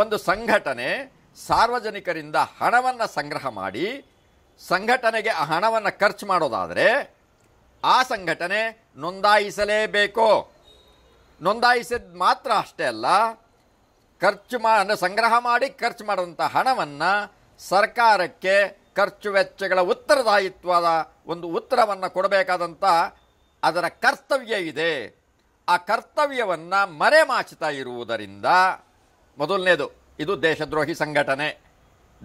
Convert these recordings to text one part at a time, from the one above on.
ಒಂದು ಸಂಘಟನೆ ಸಾರ್ವಜನಿಕರಿಂದ ಹಣವನ್ನು ಸಂಗ್ರಹ ಮಾಡಿ ಸಂಘಟನೆಗೆ ಆ ಹಣವನ್ನು ಖರ್ಚು ಮಾಡೋದಾದರೆ ಆ ಸಂಘಟನೆ ನೋಂದಾಯಿಸಲೇಬೇಕು ನೋಂದಾಯಿಸಿದ ಮಾತ್ರ ಅಷ್ಟೇ ಅಲ್ಲ ಖರ್ಚು ಮಾ ಅಂದರೆ ಸಂಗ್ರಹ ಮಾಡಿ ಖರ್ಚು ಮಾಡುವಂಥ ಹಣವನ್ನು ಸರ್ಕಾರಕ್ಕೆ ಖರ್ಚು ವೆಚ್ಚಗಳ ಉತ್ತರದಾಯಿತ್ವದ ಒಂದು ಉತ್ತರವನ್ನು ಕೊಡಬೇಕಾದಂಥ ಅದರ ಕರ್ತವ್ಯ ಇದೆ ಆ ಕರ್ತವ್ಯವನ್ನು ಮರೆಮಾಚುತ್ತಾ ಇರುವುದರಿಂದ ಮೊದಲನೇದು ಇದು ದೇಶದ್ರೋಹಿ ಸಂಘಟನೆ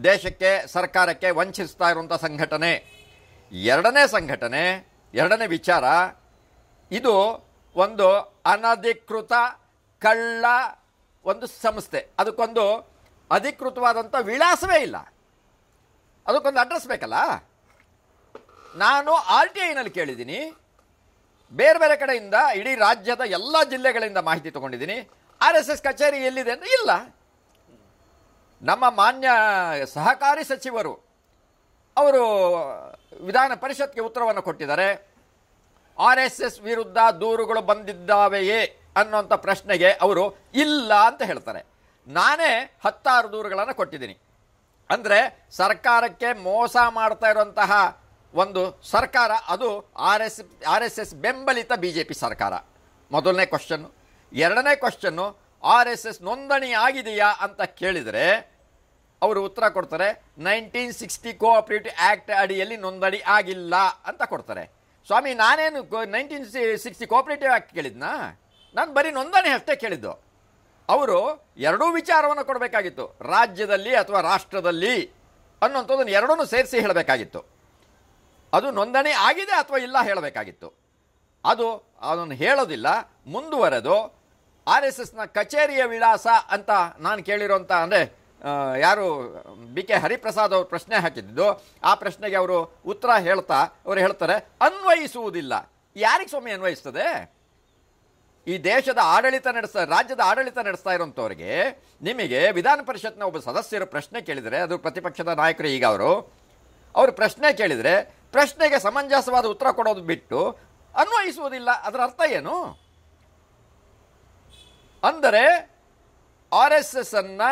ದೇಶಕ್ಕೆ ಸರ್ಕಾರಕ್ಕೆ ವಂಚಿಸ್ತಾ ಇರುವಂಥ ಸಂಘಟನೆ ಎರಡನೇ ಸಂಘಟನೆ ಎರಡನೇ ವಿಚಾರ ಇದು ಒಂದು ಅನಧಿಕೃತ ಕಳ್ಳ ಒಂದು ಸಂಸ್ಥೆ ಅದಕ್ಕೊಂದು ಅಧಿಕೃತವಾದಂಥ ವಿಳಾಸವೇ ಇಲ್ಲ ಅದಕ್ಕೊಂದು ಅಡ್ರೆಸ್ ಬೇಕಲ್ಲ ನಾನು ಆರ್ ಟಿ ಐನಲ್ಲಿ ಕೇಳಿದ್ದೀನಿ ಬೇರೆ ಬೇರೆ ಕಡೆಯಿಂದ ಇಡೀ ರಾಜ್ಯದ ಎಲ್ಲ ಜಿಲ್ಲೆಗಳಿಂದ ಮಾಹಿತಿ ತೊಗೊಂಡಿದ್ದೀನಿ ಆರ್ ಎಸ್ ಎಸ್ ಕಚೇರಿ ಎಲ್ಲಿದೆ ಅಂದರೆ ಇಲ್ಲ ನಮ್ಮ ಮಾನ್ಯ ಸಹಕಾರಿ ಸಚಿವರು ಅವರು ವಿಧಾನ ಪರಿಷತ್ಗೆ ಉತ್ತರವನ್ನು ಕೊಟ್ಟಿದ್ದಾರೆ ಆರ್ ಎಸ್ ಎಸ್ ವಿರುದ್ಧ ದೂರುಗಳು ಬಂದಿದ್ದಾವೆಯೇ ಅನ್ನುವಂಥ ಪ್ರಶ್ನೆಗೆ ಅವರು ಇಲ್ಲ ಅಂತ ಹೇಳ್ತಾರೆ ನಾನೇ ಹತ್ತಾರು ದೂರುಗಳನ್ನು ಕೊಟ್ಟಿದ್ದೀನಿ ಅಂದರೆ ಸರ್ಕಾರಕ್ಕೆ ಮೋಸ ಮಾಡ್ತಾ ಇರುವಂತಹ ಒಂದು ಸರ್ಕಾರ ಅದು R S R S S ಬೆಂಬಲಿತ ಬಿ ಜೆ ಪಿ ಸರ್ಕಾರ ಮೊದಲನೇ ಕ್ವಶನ್ನು ಎರಡನೇ ಕ್ವಶನ್ನು ಆರ್ ಎಸ್ ಎಸ್ ನೋಂದಣಿ ಆಗಿದೆಯಾ ಅಂತ ಕೇಳಿದರೆ ಅವರು ಉತ್ತರ ಕೊಡ್ತಾರೆ ನೈನ್ಟೀನ್ ಸಿಕ್ಸ್ಟಿ ಕೋಆಪ್ರೇಟಿವ್ ಆ್ಯಕ್ಟ್ ಅಡಿಯಲ್ಲಿ ನೋಂದಣಿ ಆಗಿಲ್ಲ ಅಂತ ಕೊಡ್ತಾರೆ ಸ್ವಾಮಿ ನಾನೇನು ನೈನ್ಟೀನ್ ಸಿಕ್ಸ್ಟಿ ಕೋಆಪ್ರೇಟಿವ್ ಆ್ಯಕ್ಟ್ ಕೇಳಿದ್ನಾ ನಾನು ಬರೀ ನೋಂದಣಿ ಅಷ್ಟೇ ಕೇಳಿದ್ದು ಅವರು ಎರಡೂ ವಿಚಾರವನ್ನು ಕೊಡಬೇಕಾಗಿತ್ತು ರಾಜ್ಯದಲ್ಲಿ ಅಥವಾ ರಾಷ್ಟ್ರದಲ್ಲಿ ಅನ್ನೋಂಥದ್ದನ್ನು ಎರಡೂ ಸೇರಿಸಿ ಹೇಳಬೇಕಾಗಿತ್ತು ಅದು ನೋಂದಣಿ ಆಗಿದೆ ಅಥವಾ ಇಲ್ಲ ಹೇಳಬೇಕಾಗಿತ್ತು ಅದು ಅದನ್ನು ಹೇಳೋದಿಲ್ಲ ಮುಂದುವರೆದು ಆರ್ ಎಸ್ ಎಸ್ನ ಕಚೇರಿಯ ವಿಳಾಸ ಅಂತ ನಾನು ಕೇಳಿರೋಂಥ ಅಂದರೆ ಯಾರು ಬಿ ಕೆ ಹರಿಪ್ರಸಾದ್ ಅವರು ಪ್ರಶ್ನೆ ಹಾಕಿದ್ದು ಆ ಪ್ರಶ್ನೆಗೆ ಅವರು ಉತ್ತರ ಹೇಳ್ತಾ ಅವರು ಹೇಳ್ತಾರೆ ಅನ್ವಯಿಸುವುದಿಲ್ಲ ಯಾರಿಗೆ ಸ್ವಾಮಿ ಅನ್ವಯಿಸ್ತದೆ ಈ ದೇಶದ ಆಡಳಿತ ನಡೆಸ್ತಾ ರಾಜ್ಯದ ಆಡಳಿತ ನಡೆಸ್ತಾ ಇರೋವಂಥವ್ರಿಗೆ ನಿಮಗೆ ವಿಧಾನ ಪರಿಷತ್ನ ಒಬ್ಬ ಸದಸ್ಯರು ಪ್ರಶ್ನೆ ಕೇಳಿದರೆ ಅದು ಪ್ರತಿಪಕ್ಷದ ನಾಯಕರು ಈಗ ಅವರು ಅವರು ಪ್ರಶ್ನೆ ಕೇಳಿದರೆ ಪ್ರಶ್ನೆಗೆ ಸಮಂಜಸವಾದ ಉತ್ತರ ಕೊಡೋದು ಬಿಟ್ಟು ಅನ್ವಯಿಸುವುದಿಲ್ಲ ಅದರ ಅರ್ಥ ಏನು ಅಂದರೆ ಆರ್ ಎಸ್ ಎಸ್ ಅನ್ನು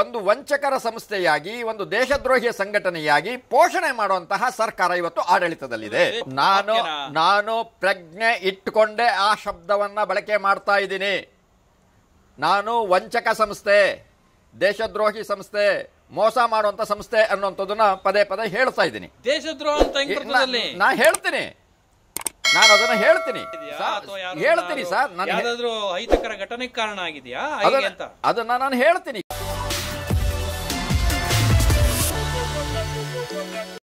ಒಂದು ವಂಚಕರ ಸಂಸ್ಥೆಯಾಗಿ ಒಂದು ದೇಶದ್ರೋಹಿಯ ಸಂಘಟನೆಯಾಗಿ ಪೋಷಣೆ ಮಾಡುವಂತಹ ಸರ್ಕಾರ ಇವತ್ತು ಆಡಳಿತದಲ್ಲಿದೆ ನಾನು ನಾನು ಪ್ರಜ್ಞೆ ಇಟ್ಟುಕೊಂಡೇ ಆ ಶಬ್ದವನ್ನು ಬಳಕೆ ಮಾಡ್ತಾ ಇದ್ದೀನಿ ನಾನು ವಂಚಕ ಸಂಸ್ಥೆ ದೇಶದ್ರೋಹಿ ಸಂಸ್ಥೆ ಮೋಸ ಮಾಡುವಂತ ಸಂಸ್ಥೆ ಅನ್ನುವಂಥದ್ದನ್ನ ಪದೇ ಪದೇ ಹೇಳ್ತಾ ಇದ್ದೀನಿ ದೇಶದ್ರೋಹ ನಾ ಹೇಳ್ತೀನಿ ನಾನು ಅದನ್ನ ಹೇಳ್ತೀನಿ ಹೇಳ್ತೀನಿ ಸರ್ ನಾನು ಅಹಿತಕರ ಘಟನೆ ಕಾರಣ ಆಗಿದೆಯಾ ಅದನ್ನ ನಾನು ಹೇಳ್ತೀನಿ